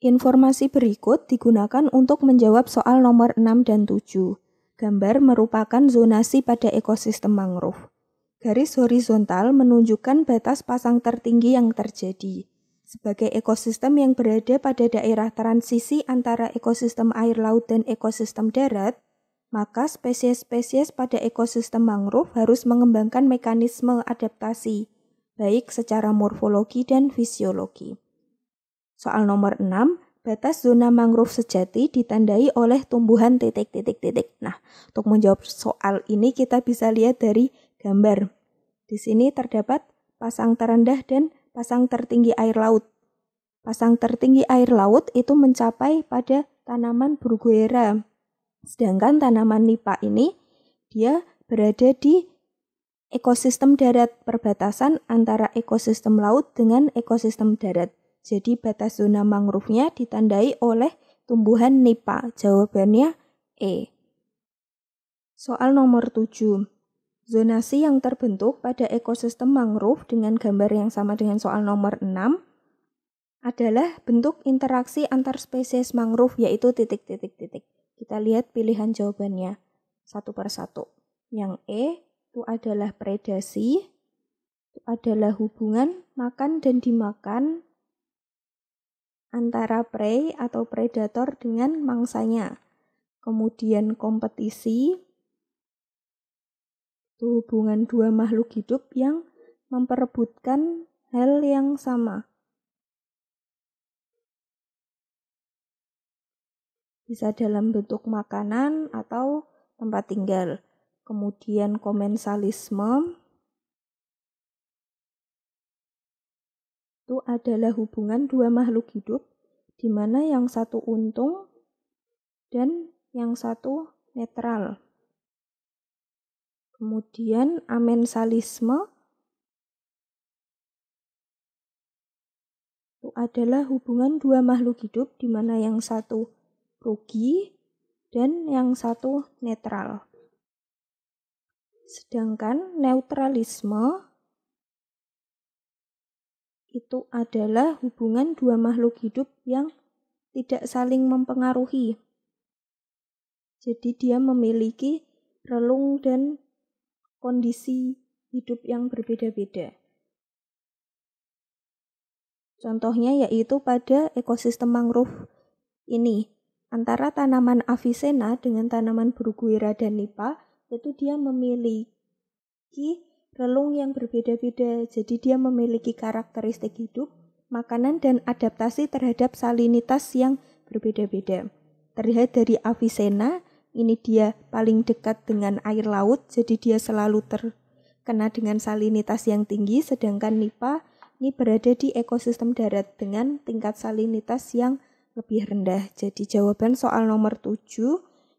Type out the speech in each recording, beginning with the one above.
Informasi berikut digunakan untuk menjawab soal nomor 6 dan 7. Gambar merupakan zonasi pada ekosistem mangrove. Garis horizontal menunjukkan batas pasang tertinggi yang terjadi. Sebagai ekosistem yang berada pada daerah transisi antara ekosistem air laut dan ekosistem darat, maka spesies-spesies pada ekosistem mangrove harus mengembangkan mekanisme adaptasi, baik secara morfologi dan fisiologi. Soal nomor 6, batas zona mangrove sejati ditandai oleh tumbuhan titik-titik-titik. Nah, untuk menjawab soal ini kita bisa lihat dari gambar. Di sini terdapat pasang terendah dan pasang tertinggi air laut. Pasang tertinggi air laut itu mencapai pada tanaman bruguera. Sedangkan tanaman nipa ini dia berada di ekosistem darat perbatasan antara ekosistem laut dengan ekosistem darat. Jadi batas zona mangrove-nya ditandai oleh tumbuhan nipa. Jawabannya E. Soal nomor 7. Zonasi yang terbentuk pada ekosistem mangrove dengan gambar yang sama dengan soal nomor 6 adalah bentuk interaksi antar spesies mangrove yaitu titik-titik-titik. Kita lihat pilihan jawabannya satu per satu. Yang E itu adalah predasi, itu adalah hubungan makan dan dimakan, antara prey atau predator dengan mangsanya. Kemudian kompetisi, itu hubungan dua makhluk hidup yang memperebutkan hal yang sama. Bisa dalam bentuk makanan atau tempat tinggal. Kemudian komensalisme, itu adalah hubungan dua makhluk hidup, di mana yang satu untung dan yang satu netral. Kemudian amensalisme itu adalah hubungan dua makhluk hidup di mana yang satu rugi dan yang satu netral. Sedangkan neutralisme itu adalah hubungan dua makhluk hidup yang tidak saling mempengaruhi. Jadi dia memiliki relung dan kondisi hidup yang berbeda-beda. Contohnya yaitu pada ekosistem mangrove ini. Antara tanaman Avicenna dengan tanaman bruguiera dan Nipa itu dia memiliki relung yang berbeda-beda, jadi dia memiliki karakteristik hidup, makanan, dan adaptasi terhadap salinitas yang berbeda-beda. Terlihat dari Avicenna, ini dia paling dekat dengan air laut, jadi dia selalu terkena dengan salinitas yang tinggi, sedangkan nipa ini berada di ekosistem darat dengan tingkat salinitas yang lebih rendah. Jadi jawaban soal nomor 7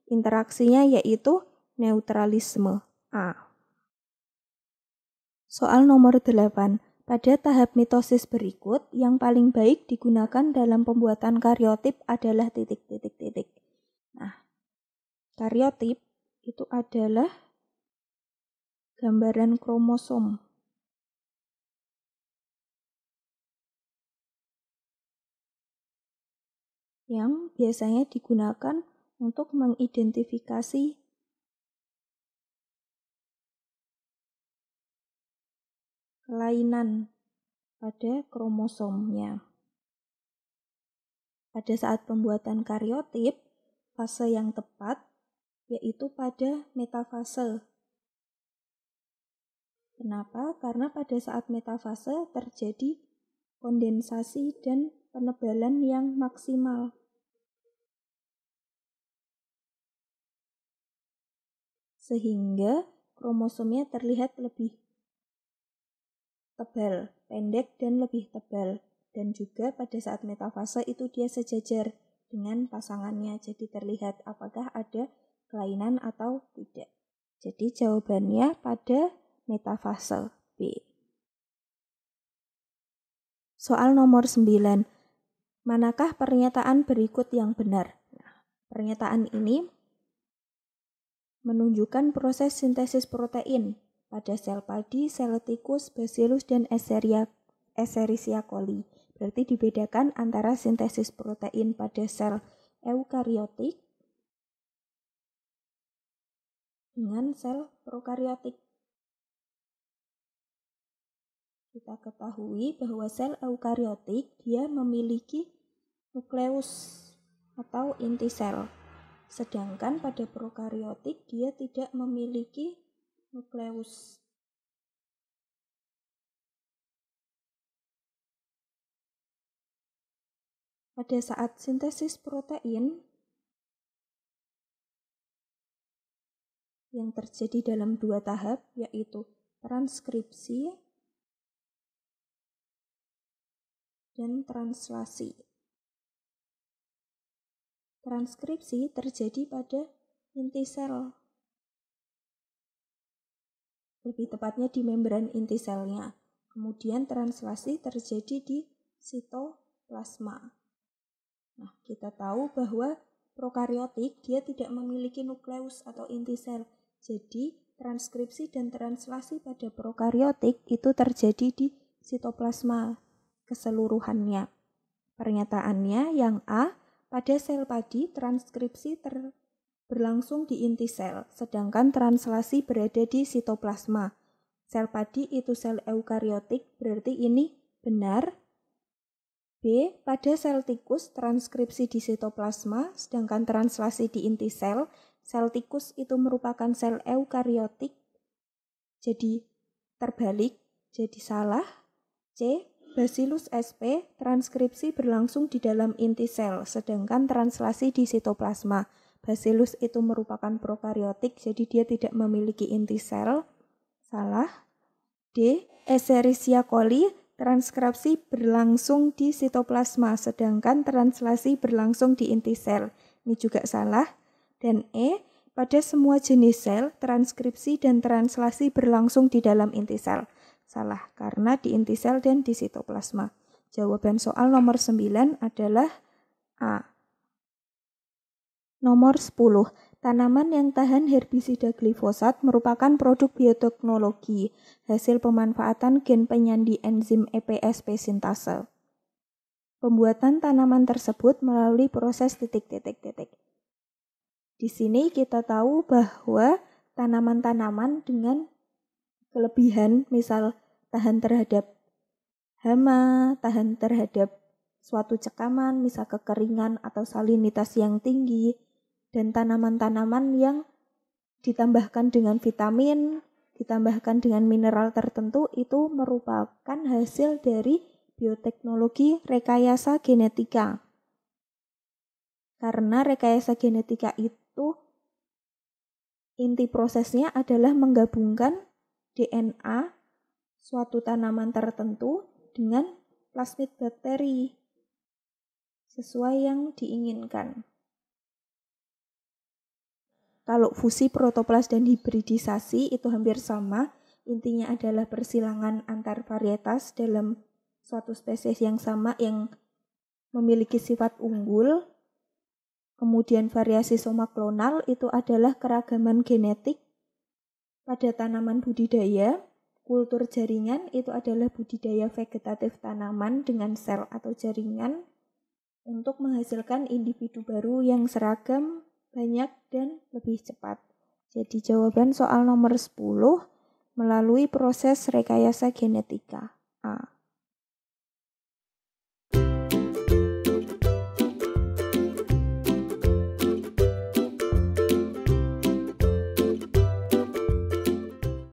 interaksinya yaitu neutralisme A. Soal nomor 8. Pada tahap mitosis berikut, yang paling baik digunakan dalam pembuatan karyotip adalah titik-titik-titik. Nah, karyotip itu adalah gambaran kromosom. yang biasanya digunakan untuk mengidentifikasi kelainan pada kromosomnya. Pada saat pembuatan karyotip, fase yang tepat yaitu pada metafase. Kenapa? Karena pada saat metafase terjadi kondensasi dan penebalan yang maksimal. Sehingga kromosomnya terlihat lebih tebal, pendek, dan lebih tebal. Dan juga pada saat metafase itu dia sejajar dengan pasangannya, jadi terlihat apakah ada kelainan atau tidak. Jadi jawabannya pada metafase B. Soal nomor 9. Manakah pernyataan berikut yang benar? Nah, pernyataan ini menunjukkan proses sintesis protein pada sel padi, sel tikus, Bacillus, dan Escherichia, Escherichia coli. Berarti dibedakan antara sintesis protein pada sel eukariotik dengan sel prokariotik. Kita ketahui bahwa sel eukariotik dia memiliki nukleus atau inti sel. Sedangkan pada prokariotik dia tidak memiliki nukleus pada saat sintesis protein yang terjadi dalam dua tahap yaitu transkripsi dan translasi. Transkripsi terjadi pada inti sel lebih tepatnya di membran inti selnya. Kemudian translasi terjadi di sitoplasma. Nah, kita tahu bahwa prokariotik dia tidak memiliki nukleus atau inti sel. Jadi, transkripsi dan translasi pada prokariotik itu terjadi di sitoplasma keseluruhannya. Pernyataannya yang A, pada sel padi transkripsi ter berlangsung di inti sel, sedangkan translasi berada di sitoplasma. Sel padi itu sel eukariotik, berarti ini benar. B. Pada sel tikus, transkripsi di sitoplasma, sedangkan translasi di inti sel, sel tikus itu merupakan sel eukariotik, jadi terbalik, jadi salah. C. Bacillus sp transkripsi berlangsung di dalam inti sel, sedangkan translasi di sitoplasma. Bacillus itu merupakan prokariotik, jadi dia tidak memiliki inti sel. Salah. D. Escherichia coli transkripsi berlangsung di sitoplasma, sedangkan translasi berlangsung di inti sel. Ini juga salah. Dan E. Pada semua jenis sel, transkripsi dan translasi berlangsung di dalam inti sel. Salah, karena di inti sel dan di sitoplasma. Jawaban soal nomor 9 adalah A. Nomor 10. Tanaman yang tahan herbisida glifosat merupakan produk bioteknologi, hasil pemanfaatan gen penyandi enzim EPSP sintase. Pembuatan tanaman tersebut melalui proses titik-titik-titik. Di sini kita tahu bahwa tanaman-tanaman dengan kelebihan, misal tahan terhadap hama, tahan terhadap suatu cekaman, misal kekeringan atau salinitas yang tinggi, dan tanaman-tanaman yang ditambahkan dengan vitamin, ditambahkan dengan mineral tertentu itu merupakan hasil dari bioteknologi rekayasa genetika. Karena rekayasa genetika itu inti prosesnya adalah menggabungkan DNA suatu tanaman tertentu dengan plasmid bakteri sesuai yang diinginkan. Kalau fusi protoplas dan hibridisasi itu hampir sama, intinya adalah persilangan antar varietas dalam suatu spesies yang sama yang memiliki sifat unggul. Kemudian variasi soma klonal itu adalah keragaman genetik pada tanaman budidaya. Kultur jaringan itu adalah budidaya vegetatif tanaman dengan sel atau jaringan untuk menghasilkan individu baru yang seragam banyak, dan lebih cepat. Jadi jawaban soal nomor 10 melalui proses rekayasa genetika.